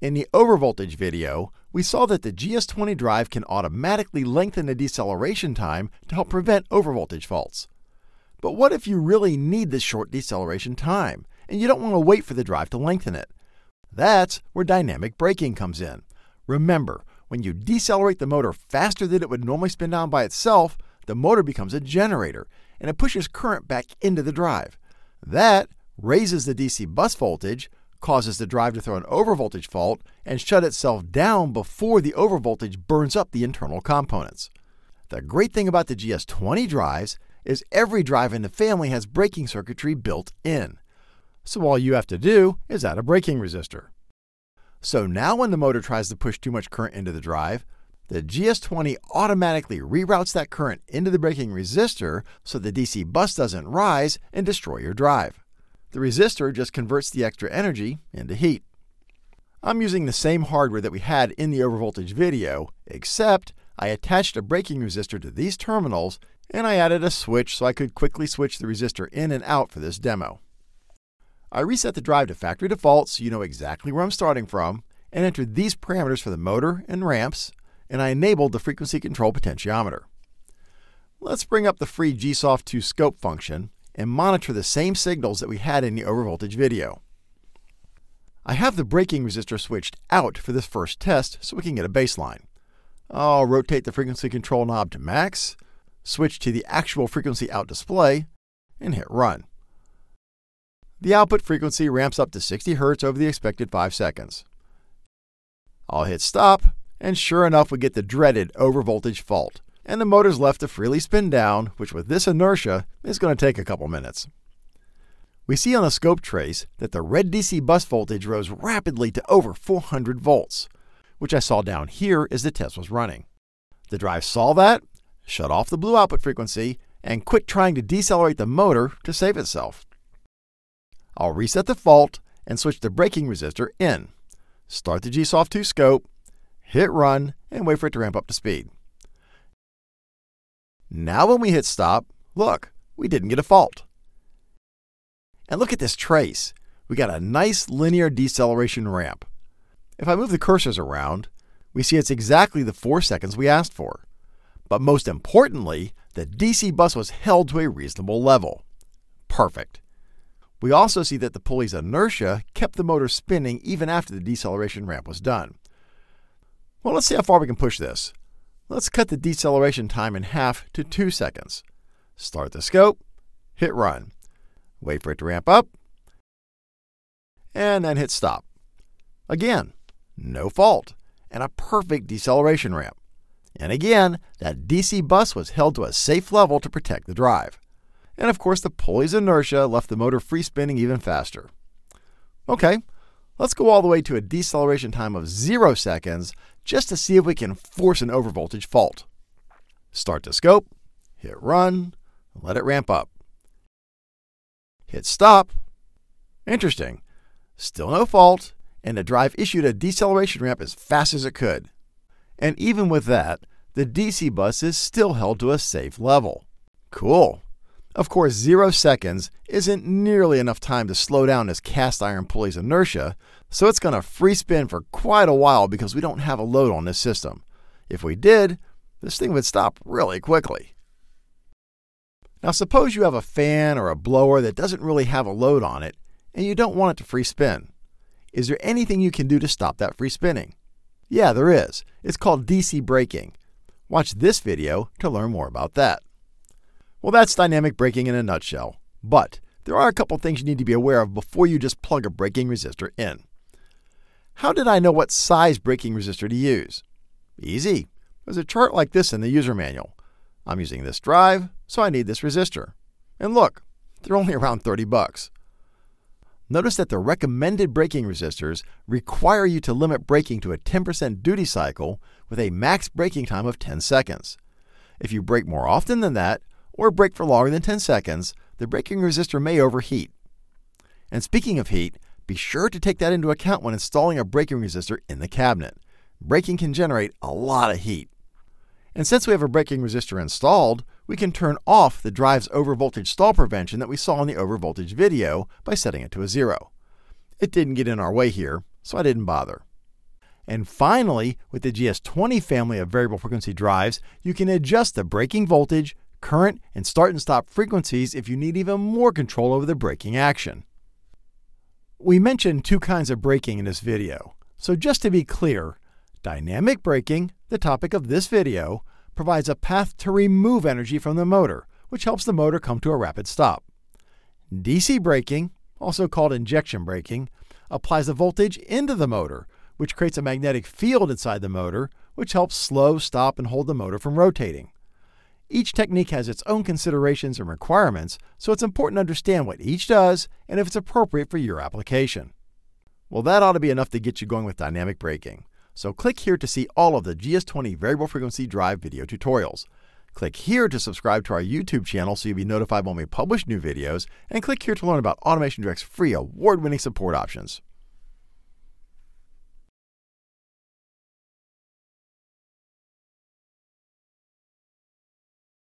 In the overvoltage video, we saw that the GS20 drive can automatically lengthen the deceleration time to help prevent overvoltage faults. But what if you really need this short deceleration time and you don't want to wait for the drive to lengthen it? That's where dynamic braking comes in. Remember, when you decelerate the motor faster than it would normally spin down by itself, the motor becomes a generator and it pushes current back into the drive. That raises the DC bus voltage, causes the drive to throw an overvoltage fault and shut itself down before the overvoltage burns up the internal components. The great thing about the GS20 drives is every drive in the family has braking circuitry built in. So all you have to do is add a braking resistor. So now when the motor tries to push too much current into the drive, the GS20 automatically reroutes that current into the braking resistor so the DC bus doesn't rise and destroy your drive. The resistor just converts the extra energy into heat. I'm using the same hardware that we had in the overvoltage video, except I attached a braking resistor to these terminals and I added a switch so I could quickly switch the resistor in and out for this demo. I reset the drive to factory default so you know exactly where I'm starting from and entered these parameters for the motor and ramps and I enabled the frequency control potentiometer. Let's bring up the free GSoft2 scope function and monitor the same signals that we had in the overvoltage video. I have the braking resistor switched out for this first test so we can get a baseline. I'll rotate the frequency control knob to max, switch to the actual frequency out display, and hit run. The output frequency ramps up to 60 Hz over the expected 5 seconds. I'll hit stop, and sure enough we get the dreaded overvoltage fault and the motor's left to freely spin down, which with this inertia is going to take a couple minutes. We see on the scope trace that the red DC bus voltage rose rapidly to over 400 volts, which I saw down here as the test was running. The drive saw that, shut off the blue output frequency, and quit trying to decelerate the motor to save itself. I'll reset the fault and switch the braking resistor in. Start the GSoft 2 scope, hit run, and wait for it to ramp up to speed. Now when we hit stop, look, we didn't get a fault. And look at this trace. We got a nice linear deceleration ramp. If I move the cursors around, we see it's exactly the 4 seconds we asked for. But most importantly, the DC bus was held to a reasonable level. Perfect. We also see that the pulley's inertia kept the motor spinning even after the deceleration ramp was done. Well, let's see how far we can push this. Let's cut the deceleration time in half to 2 seconds. Start the scope, hit run. Wait for it to ramp up, and then hit stop. Again, no fault, and a perfect deceleration ramp. And again, that DC bus was held to a safe level to protect the drive. And of course, the pulley's inertia left the motor free spinning even faster. Okay, let's go all the way to a deceleration time of 0 seconds just to see if we can force an overvoltage fault. Start the scope, hit run, let it ramp up. Hit stop. Interesting. Still no fault, and the drive issued a deceleration ramp as fast as it could. And even with that, the DC bus is still held to a safe level. Cool. Of course, zero seconds isn't nearly enough time to slow down this cast iron pulley's inertia, so it's going to free spin for quite a while because we don't have a load on this system. If we did, this thing would stop really quickly. Now suppose you have a fan or a blower that doesn't really have a load on it, and you don't want it to free spin. Is there anything you can do to stop that free spinning? Yeah, there is. It's called DC braking. Watch this video to learn more about that. Well, that's dynamic braking in a nutshell. But there are a couple things you need to be aware of before you just plug a braking resistor in. How did I know what size braking resistor to use? Easy. There's a chart like this in the user manual. I'm using this drive, so I need this resistor. And look, they're only around 30 bucks. Notice that the recommended braking resistors require you to limit braking to a 10% duty cycle with a max braking time of 10 seconds. If you brake more often than that, or brake for longer than 10 seconds, the braking resistor may overheat. And speaking of heat, be sure to take that into account when installing a braking resistor in the cabinet. Braking can generate a lot of heat. And since we have a braking resistor installed, we can turn off the drive's overvoltage stall prevention that we saw in the overvoltage video by setting it to a zero. It didn't get in our way here, so I didn't bother. And finally, with the GS20 family of variable frequency drives, you can adjust the braking voltage, current, and start and stop frequencies if you need even more control over the braking action. We mentioned two kinds of braking in this video, so just to be clear, dynamic braking, the topic of this video, provides a path to remove energy from the motor, which helps the motor come to a rapid stop. DC braking, also called injection braking, applies a voltage into the motor, which creates a magnetic field inside the motor, which helps slow, stop, and hold the motor from rotating. Each technique has its own considerations and requirements, so it's important to understand what each does and if it's appropriate for your application. Well, that ought to be enough to get you going with dynamic braking. So click here to see all of the GS20 variable frequency drive video tutorials. Click here to subscribe to our YouTube channel so you'll be notified when we publish new videos, and click here to learn about AutomationDirect's free award-winning support options.